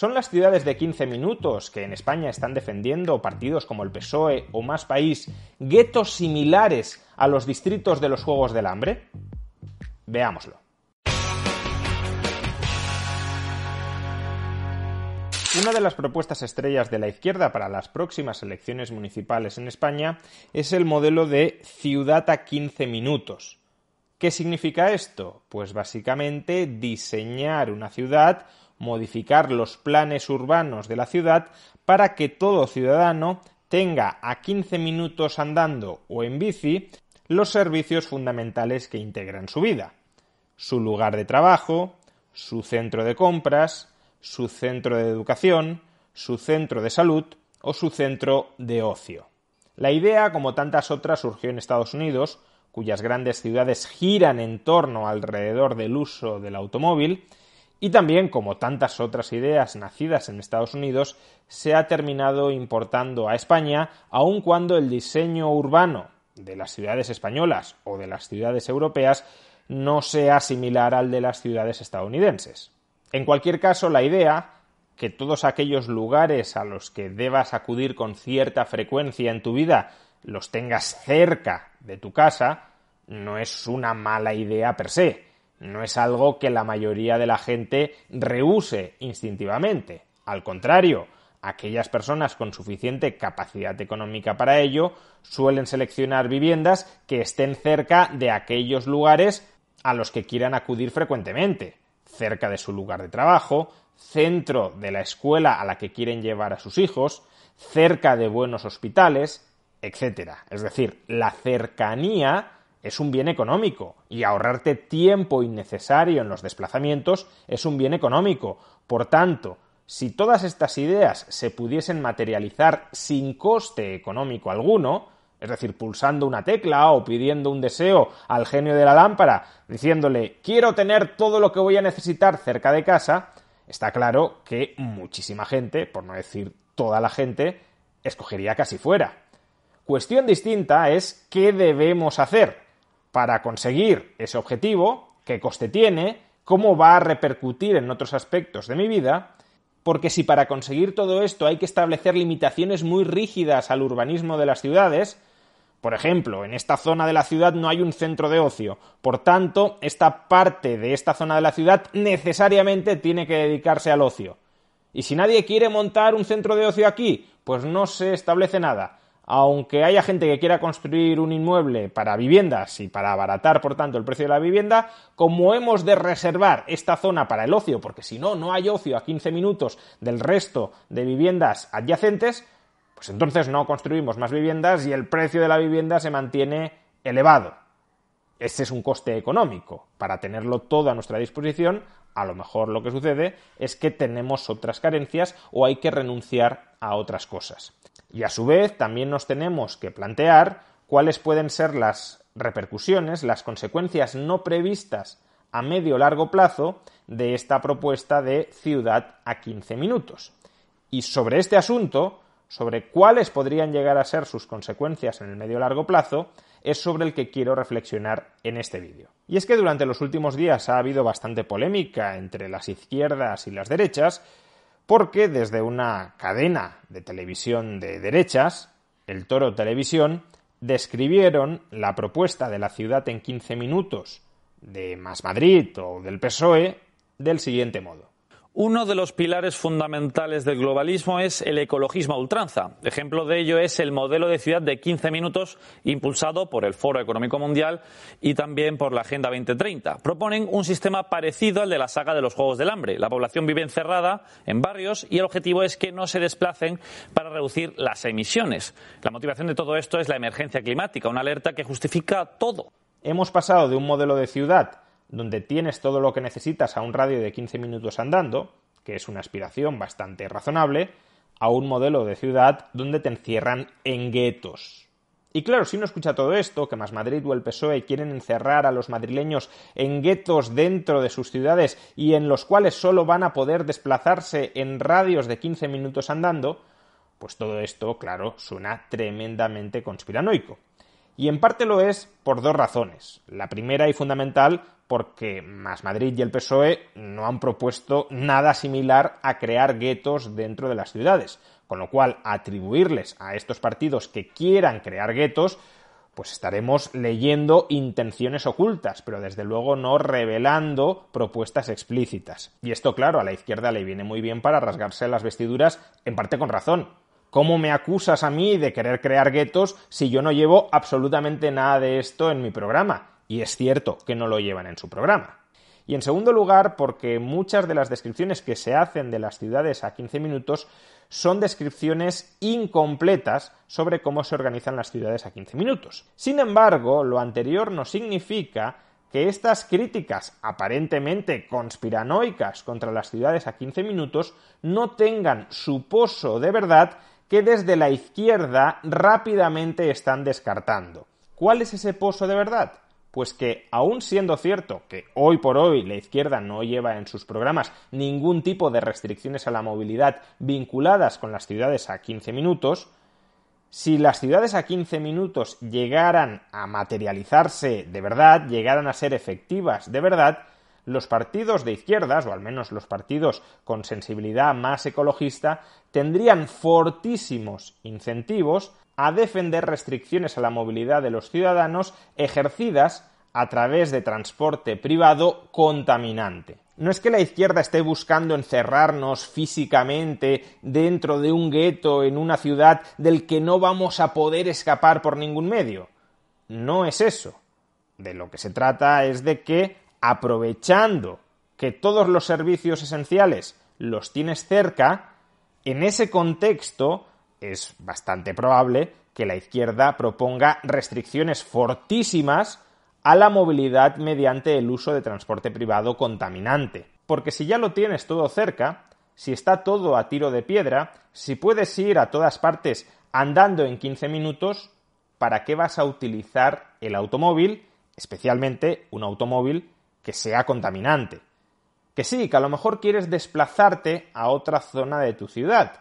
¿Son las ciudades de 15 minutos que en España están defendiendo partidos como el PSOE o Más País guetos similares a los distritos de los Juegos del Hambre? Veámoslo. Una de las propuestas estrellas de la izquierda para las próximas elecciones municipales en España es el modelo de ciudad a 15 minutos. ¿Qué significa esto? Pues básicamente diseñar una ciudad modificar los planes urbanos de la ciudad para que todo ciudadano tenga a 15 minutos andando o en bici los servicios fundamentales que integran su vida. Su lugar de trabajo, su centro de compras, su centro de educación, su centro de salud o su centro de ocio. La idea, como tantas otras, surgió en Estados Unidos, cuyas grandes ciudades giran en torno alrededor del uso del automóvil, y también, como tantas otras ideas nacidas en Estados Unidos, se ha terminado importando a España, aun cuando el diseño urbano de las ciudades españolas o de las ciudades europeas no sea similar al de las ciudades estadounidenses. En cualquier caso, la idea, que todos aquellos lugares a los que debas acudir con cierta frecuencia en tu vida los tengas cerca de tu casa, no es una mala idea per se. No es algo que la mayoría de la gente rehúse instintivamente. Al contrario, aquellas personas con suficiente capacidad económica para ello suelen seleccionar viviendas que estén cerca de aquellos lugares a los que quieran acudir frecuentemente, cerca de su lugar de trabajo, centro de la escuela a la que quieren llevar a sus hijos, cerca de buenos hospitales, etc. Es decir, la cercanía es un bien económico y ahorrarte tiempo innecesario en los desplazamientos es un bien económico. Por tanto, si todas estas ideas se pudiesen materializar sin coste económico alguno, es decir, pulsando una tecla o pidiendo un deseo al genio de la lámpara, diciéndole quiero tener todo lo que voy a necesitar cerca de casa, está claro que muchísima gente, por no decir toda la gente, escogería casi fuera. Cuestión distinta es qué debemos hacer para conseguir ese objetivo, qué coste tiene, cómo va a repercutir en otros aspectos de mi vida, porque si para conseguir todo esto hay que establecer limitaciones muy rígidas al urbanismo de las ciudades, por ejemplo, en esta zona de la ciudad no hay un centro de ocio, por tanto, esta parte de esta zona de la ciudad necesariamente tiene que dedicarse al ocio. Y si nadie quiere montar un centro de ocio aquí, pues no se establece nada aunque haya gente que quiera construir un inmueble para viviendas y para abaratar, por tanto, el precio de la vivienda, como hemos de reservar esta zona para el ocio, porque si no, no hay ocio a 15 minutos del resto de viviendas adyacentes, pues entonces no construimos más viviendas y el precio de la vivienda se mantiene elevado ese es un coste económico. Para tenerlo todo a nuestra disposición, a lo mejor lo que sucede es que tenemos otras carencias o hay que renunciar a otras cosas. Y a su vez también nos tenemos que plantear cuáles pueden ser las repercusiones, las consecuencias no previstas a medio o largo plazo de esta propuesta de ciudad a 15 minutos. Y sobre este asunto, sobre cuáles podrían llegar a ser sus consecuencias en el medio largo plazo, es sobre el que quiero reflexionar en este vídeo. Y es que durante los últimos días ha habido bastante polémica entre las izquierdas y las derechas, porque desde una cadena de televisión de derechas, el Toro Televisión, describieron la propuesta de la ciudad en 15 minutos de Más Madrid o del PSOE del siguiente modo. Uno de los pilares fundamentales del globalismo es el ecologismo a ultranza. Ejemplo de ello es el modelo de ciudad de 15 minutos impulsado por el Foro Económico Mundial y también por la Agenda 2030. Proponen un sistema parecido al de la saga de los Juegos del Hambre. La población vive encerrada en barrios y el objetivo es que no se desplacen para reducir las emisiones. La motivación de todo esto es la emergencia climática, una alerta que justifica todo. Hemos pasado de un modelo de ciudad donde tienes todo lo que necesitas a un radio de 15 minutos andando, que es una aspiración bastante razonable, a un modelo de ciudad donde te encierran en guetos. Y claro, si uno escucha todo esto, que más Madrid o el PSOE quieren encerrar a los madrileños en guetos dentro de sus ciudades y en los cuales solo van a poder desplazarse en radios de 15 minutos andando, pues todo esto, claro, suena tremendamente conspiranoico. Y en parte lo es por dos razones. La primera y fundamental, porque Más Madrid y el PSOE no han propuesto nada similar a crear guetos dentro de las ciudades. Con lo cual, atribuirles a estos partidos que quieran crear guetos, pues estaremos leyendo intenciones ocultas, pero desde luego no revelando propuestas explícitas. Y esto, claro, a la izquierda le viene muy bien para rasgarse las vestiduras, en parte con razón, ¿Cómo me acusas a mí de querer crear guetos si yo no llevo absolutamente nada de esto en mi programa? Y es cierto que no lo llevan en su programa. Y en segundo lugar, porque muchas de las descripciones que se hacen de las ciudades a 15 minutos son descripciones incompletas sobre cómo se organizan las ciudades a 15 minutos. Sin embargo, lo anterior no significa que estas críticas aparentemente conspiranoicas contra las ciudades a 15 minutos no tengan su poso de verdad que desde la izquierda rápidamente están descartando. ¿Cuál es ese pozo de verdad? Pues que, aun siendo cierto que hoy por hoy la izquierda no lleva en sus programas ningún tipo de restricciones a la movilidad vinculadas con las ciudades a 15 minutos, si las ciudades a 15 minutos llegaran a materializarse de verdad, llegaran a ser efectivas de verdad, los partidos de izquierdas, o al menos los partidos con sensibilidad más ecologista, tendrían fortísimos incentivos a defender restricciones a la movilidad de los ciudadanos ejercidas a través de transporte privado contaminante. No es que la izquierda esté buscando encerrarnos físicamente dentro de un gueto en una ciudad del que no vamos a poder escapar por ningún medio. No es eso. De lo que se trata es de que aprovechando que todos los servicios esenciales los tienes cerca, en ese contexto es bastante probable que la izquierda proponga restricciones fortísimas a la movilidad mediante el uso de transporte privado contaminante. Porque si ya lo tienes todo cerca, si está todo a tiro de piedra, si puedes ir a todas partes andando en 15 minutos, ¿para qué vas a utilizar el automóvil, especialmente un automóvil que sea contaminante. Que sí, que a lo mejor quieres desplazarte a otra zona de tu ciudad.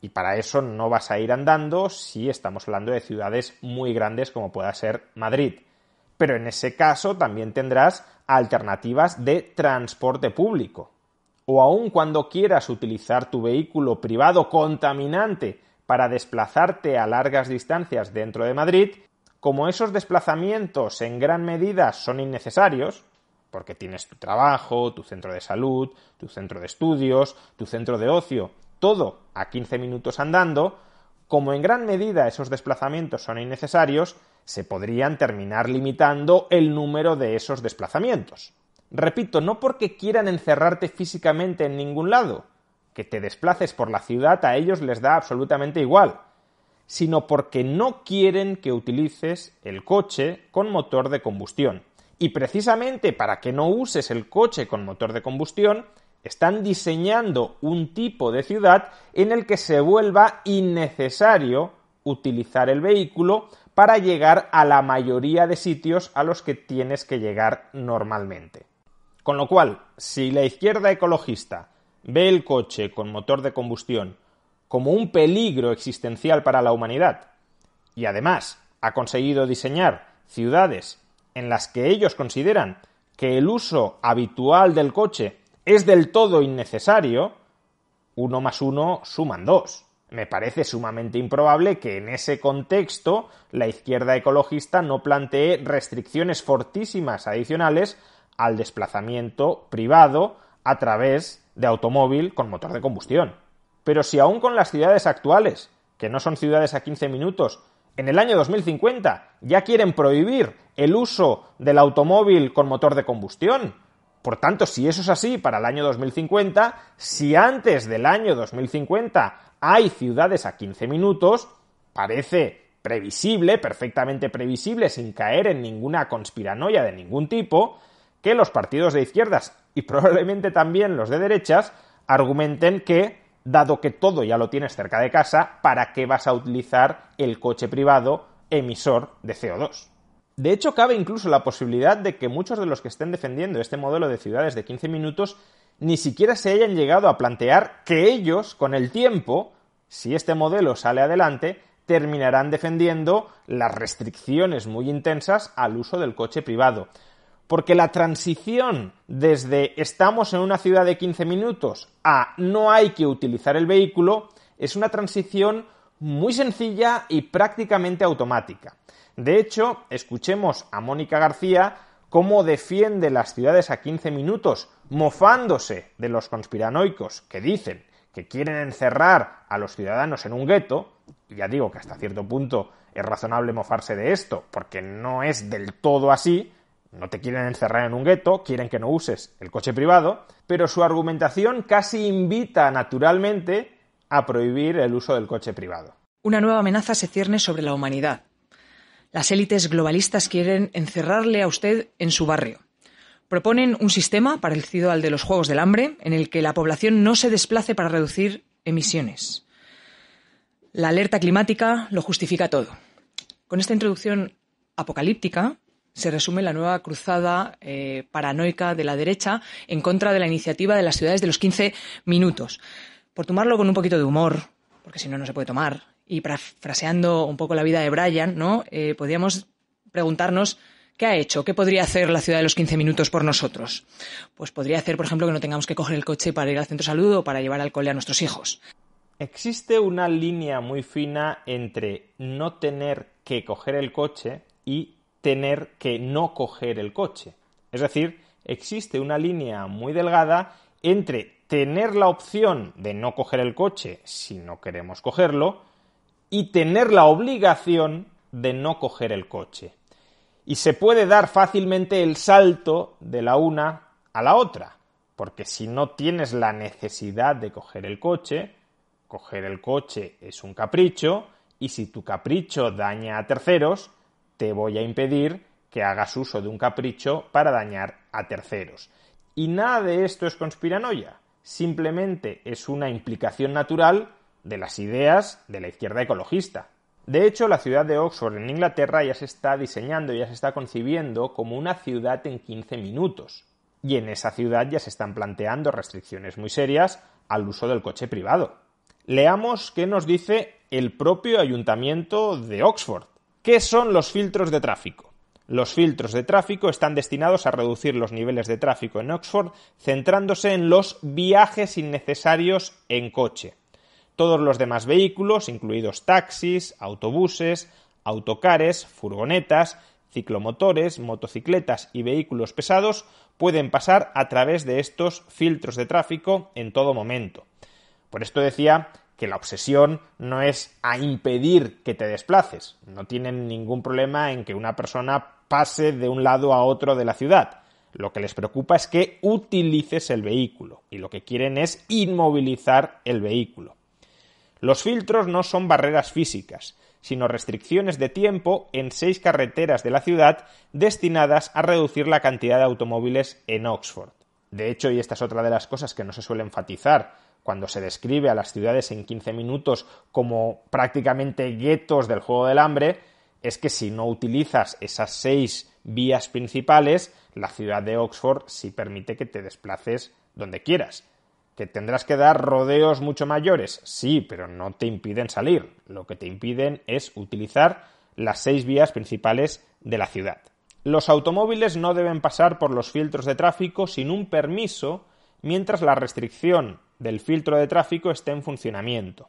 Y para eso no vas a ir andando si estamos hablando de ciudades muy grandes como pueda ser Madrid. Pero en ese caso también tendrás alternativas de transporte público. O aun cuando quieras utilizar tu vehículo privado contaminante para desplazarte a largas distancias dentro de Madrid, como esos desplazamientos en gran medida son innecesarios, porque tienes tu trabajo, tu centro de salud, tu centro de estudios, tu centro de ocio, todo a 15 minutos andando, como en gran medida esos desplazamientos son innecesarios, se podrían terminar limitando el número de esos desplazamientos. Repito, no porque quieran encerrarte físicamente en ningún lado, que te desplaces por la ciudad a ellos les da absolutamente igual, sino porque no quieren que utilices el coche con motor de combustión. Y precisamente para que no uses el coche con motor de combustión, están diseñando un tipo de ciudad en el que se vuelva innecesario utilizar el vehículo para llegar a la mayoría de sitios a los que tienes que llegar normalmente. Con lo cual, si la izquierda ecologista ve el coche con motor de combustión como un peligro existencial para la humanidad y además ha conseguido diseñar ciudades en las que ellos consideran que el uso habitual del coche es del todo innecesario, uno más uno suman dos. Me parece sumamente improbable que en ese contexto la izquierda ecologista no plantee restricciones fortísimas adicionales al desplazamiento privado a través de automóvil con motor de combustión. Pero si aún con las ciudades actuales, que no son ciudades a 15 minutos, en el año 2050 ya quieren prohibir el uso del automóvil con motor de combustión. Por tanto, si eso es así para el año 2050, si antes del año 2050 hay ciudades a 15 minutos, parece previsible, perfectamente previsible, sin caer en ninguna conspiranoia de ningún tipo, que los partidos de izquierdas y probablemente también los de derechas argumenten que dado que todo ya lo tienes cerca de casa, ¿para qué vas a utilizar el coche privado emisor de CO2? De hecho, cabe incluso la posibilidad de que muchos de los que estén defendiendo este modelo de ciudades de 15 minutos ni siquiera se hayan llegado a plantear que ellos, con el tiempo, si este modelo sale adelante, terminarán defendiendo las restricciones muy intensas al uso del coche privado porque la transición desde estamos en una ciudad de 15 minutos a no hay que utilizar el vehículo es una transición muy sencilla y prácticamente automática. De hecho, escuchemos a Mónica García cómo defiende las ciudades a 15 minutos, mofándose de los conspiranoicos que dicen que quieren encerrar a los ciudadanos en un gueto, ya digo que hasta cierto punto es razonable mofarse de esto, porque no es del todo así, no te quieren encerrar en un gueto, quieren que no uses el coche privado, pero su argumentación casi invita naturalmente a prohibir el uso del coche privado. Una nueva amenaza se cierne sobre la humanidad. Las élites globalistas quieren encerrarle a usted en su barrio. Proponen un sistema parecido al de los Juegos del Hambre, en el que la población no se desplace para reducir emisiones. La alerta climática lo justifica todo. Con esta introducción apocalíptica, se resume la nueva cruzada eh, paranoica de la derecha en contra de la iniciativa de las ciudades de los 15 minutos. Por tomarlo con un poquito de humor, porque si no, no se puede tomar, y fraseando un poco la vida de Brian, ¿no? Eh, podríamos preguntarnos ¿Qué ha hecho? ¿Qué podría hacer la ciudad de los 15 minutos por nosotros? Pues podría hacer, por ejemplo, que no tengamos que coger el coche para ir al centro salud o para llevar al cole a nuestros hijos. Existe una línea muy fina entre no tener que coger el coche y tener que no coger el coche. Es decir, existe una línea muy delgada entre tener la opción de no coger el coche si no queremos cogerlo y tener la obligación de no coger el coche. Y se puede dar fácilmente el salto de la una a la otra, porque si no tienes la necesidad de coger el coche, coger el coche es un capricho, y si tu capricho daña a terceros, te voy a impedir que hagas uso de un capricho para dañar a terceros. Y nada de esto es conspiranoia, simplemente es una implicación natural de las ideas de la izquierda ecologista. De hecho, la ciudad de Oxford en Inglaterra ya se está diseñando, ya se está concibiendo como una ciudad en 15 minutos. Y en esa ciudad ya se están planteando restricciones muy serias al uso del coche privado. Leamos qué nos dice el propio ayuntamiento de Oxford. ¿Qué son los filtros de tráfico? Los filtros de tráfico están destinados a reducir los niveles de tráfico en Oxford, centrándose en los viajes innecesarios en coche. Todos los demás vehículos, incluidos taxis, autobuses, autocares, furgonetas, ciclomotores, motocicletas y vehículos pesados, pueden pasar a través de estos filtros de tráfico en todo momento. Por esto decía que la obsesión no es a impedir que te desplaces. No tienen ningún problema en que una persona pase de un lado a otro de la ciudad. Lo que les preocupa es que utilices el vehículo y lo que quieren es inmovilizar el vehículo. Los filtros no son barreras físicas, sino restricciones de tiempo en seis carreteras de la ciudad destinadas a reducir la cantidad de automóviles en Oxford. De hecho, y esta es otra de las cosas que no se suele enfatizar cuando se describe a las ciudades en 15 minutos como prácticamente guetos del juego del hambre, es que si no utilizas esas seis vías principales, la ciudad de Oxford sí permite que te desplaces donde quieras. ¿Que tendrás que dar rodeos mucho mayores? Sí, pero no te impiden salir. Lo que te impiden es utilizar las seis vías principales de la ciudad. Los automóviles no deben pasar por los filtros de tráfico sin un permiso, mientras la restricción del filtro de tráfico esté en funcionamiento.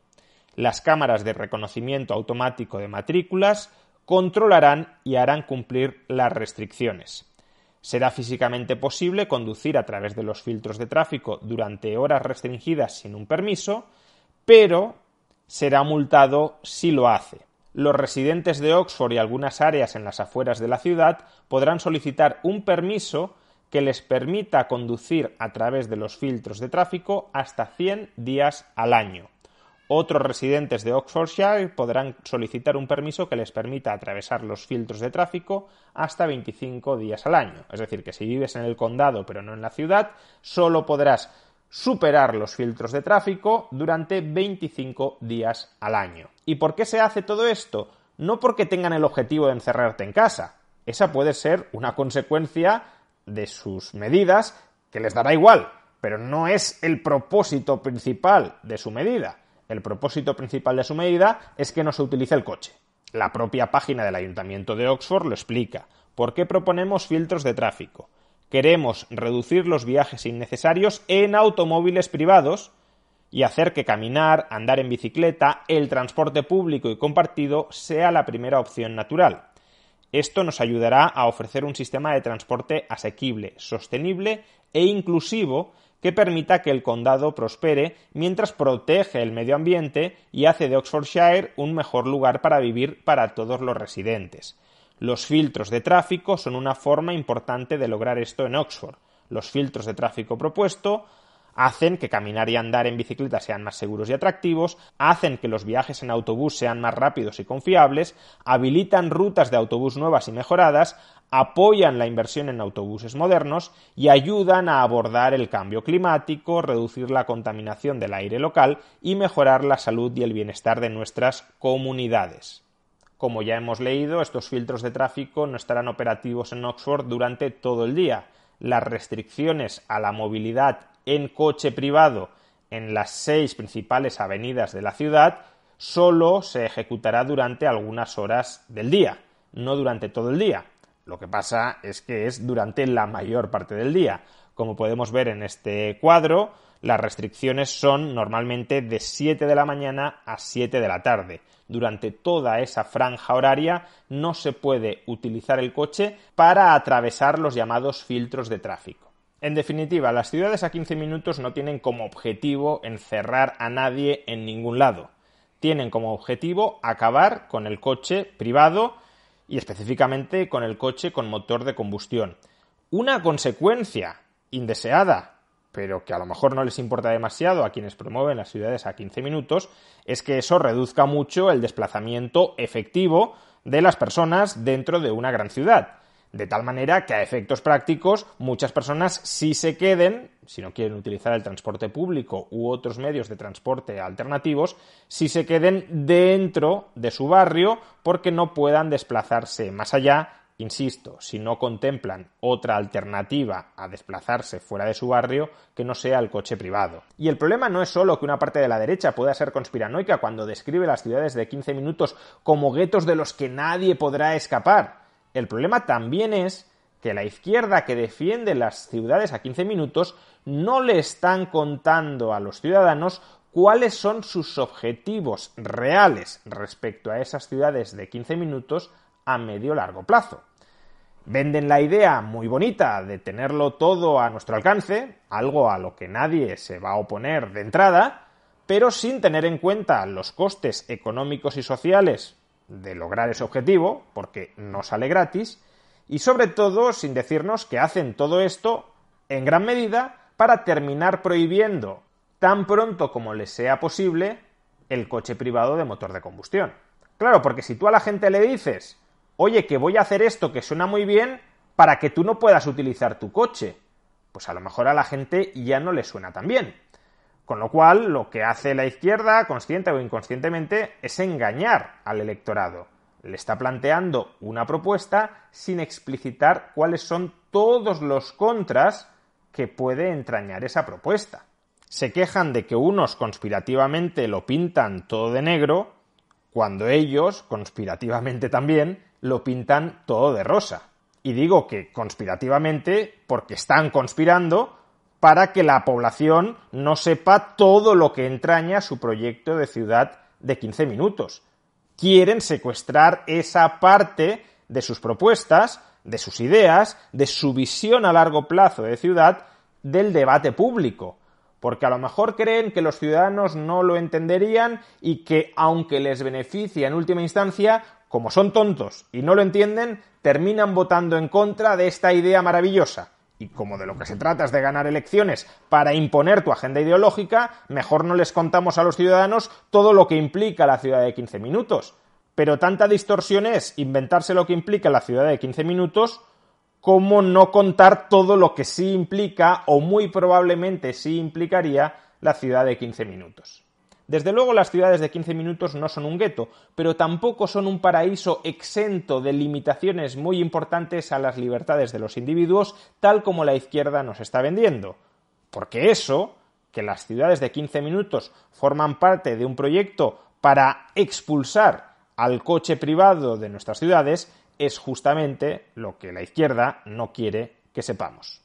Las cámaras de reconocimiento automático de matrículas controlarán y harán cumplir las restricciones. Será físicamente posible conducir a través de los filtros de tráfico durante horas restringidas sin un permiso, pero será multado si lo hace. Los residentes de Oxford y algunas áreas en las afueras de la ciudad podrán solicitar un permiso que les permita conducir a través de los filtros de tráfico hasta 100 días al año. Otros residentes de Oxfordshire podrán solicitar un permiso que les permita atravesar los filtros de tráfico hasta 25 días al año. Es decir, que si vives en el condado pero no en la ciudad, solo podrás superar los filtros de tráfico durante 25 días al año. ¿Y por qué se hace todo esto? No porque tengan el objetivo de encerrarte en casa. Esa puede ser una consecuencia de sus medidas, que les dará igual, pero no es el propósito principal de su medida. El propósito principal de su medida es que no se utilice el coche. La propia página del Ayuntamiento de Oxford lo explica. ¿Por qué proponemos filtros de tráfico? Queremos reducir los viajes innecesarios en automóviles privados y hacer que caminar, andar en bicicleta, el transporte público y compartido sea la primera opción natural. Esto nos ayudará a ofrecer un sistema de transporte asequible, sostenible e inclusivo que permita que el condado prospere mientras protege el medio ambiente y hace de Oxfordshire un mejor lugar para vivir para todos los residentes. Los filtros de tráfico son una forma importante de lograr esto en Oxford. Los filtros de tráfico propuesto hacen que caminar y andar en bicicleta sean más seguros y atractivos, hacen que los viajes en autobús sean más rápidos y confiables, habilitan rutas de autobús nuevas y mejoradas, apoyan la inversión en autobuses modernos y ayudan a abordar el cambio climático, reducir la contaminación del aire local y mejorar la salud y el bienestar de nuestras comunidades. Como ya hemos leído, estos filtros de tráfico no estarán operativos en Oxford durante todo el día, las restricciones a la movilidad en coche privado en las seis principales avenidas de la ciudad solo se ejecutará durante algunas horas del día, no durante todo el día. Lo que pasa es que es durante la mayor parte del día. Como podemos ver en este cuadro, las restricciones son normalmente de 7 de la mañana a 7 de la tarde. Durante toda esa franja horaria no se puede utilizar el coche para atravesar los llamados filtros de tráfico. En definitiva, las ciudades a 15 minutos no tienen como objetivo encerrar a nadie en ningún lado. Tienen como objetivo acabar con el coche privado y específicamente con el coche con motor de combustión. Una consecuencia indeseada pero que a lo mejor no les importa demasiado a quienes promueven las ciudades a 15 minutos, es que eso reduzca mucho el desplazamiento efectivo de las personas dentro de una gran ciudad. De tal manera que a efectos prácticos muchas personas si se queden, si no quieren utilizar el transporte público u otros medios de transporte alternativos, si se queden dentro de su barrio porque no puedan desplazarse más allá insisto, si no contemplan otra alternativa a desplazarse fuera de su barrio que no sea el coche privado. Y el problema no es solo que una parte de la derecha pueda ser conspiranoica cuando describe las ciudades de 15 minutos como guetos de los que nadie podrá escapar. El problema también es que la izquierda que defiende las ciudades a 15 minutos no le están contando a los ciudadanos cuáles son sus objetivos reales respecto a esas ciudades de 15 minutos a medio largo plazo. Venden la idea muy bonita de tenerlo todo a nuestro alcance, algo a lo que nadie se va a oponer de entrada, pero sin tener en cuenta los costes económicos y sociales de lograr ese objetivo, porque no sale gratis, y sobre todo sin decirnos que hacen todo esto en gran medida para terminar prohibiendo tan pronto como le sea posible el coche privado de motor de combustión. Claro, porque si tú a la gente le dices, oye, que voy a hacer esto que suena muy bien, para que tú no puedas utilizar tu coche, pues a lo mejor a la gente ya no le suena tan bien. Con lo cual, lo que hace la izquierda, consciente o inconscientemente, es engañar al electorado. Le está planteando una propuesta sin explicitar cuáles son todos los contras que puede entrañar esa propuesta se quejan de que unos conspirativamente lo pintan todo de negro, cuando ellos, conspirativamente también, lo pintan todo de rosa. Y digo que conspirativamente porque están conspirando para que la población no sepa todo lo que entraña su proyecto de ciudad de 15 minutos. Quieren secuestrar esa parte de sus propuestas, de sus ideas, de su visión a largo plazo de ciudad del debate público porque a lo mejor creen que los ciudadanos no lo entenderían y que aunque les beneficia en última instancia, como son tontos y no lo entienden, terminan votando en contra de esta idea maravillosa. Y como de lo que se trata es de ganar elecciones para imponer tu agenda ideológica, mejor no les contamos a los ciudadanos todo lo que implica la ciudad de 15 minutos. Pero tanta distorsión es inventarse lo que implica la ciudad de 15 minutos cómo no contar todo lo que sí implica o muy probablemente sí implicaría la ciudad de 15 minutos. Desde luego las ciudades de 15 minutos no son un gueto, pero tampoco son un paraíso exento de limitaciones muy importantes a las libertades de los individuos, tal como la izquierda nos está vendiendo. Porque eso, que las ciudades de 15 minutos forman parte de un proyecto para expulsar al coche privado de nuestras ciudades, es justamente lo que la izquierda no quiere que sepamos.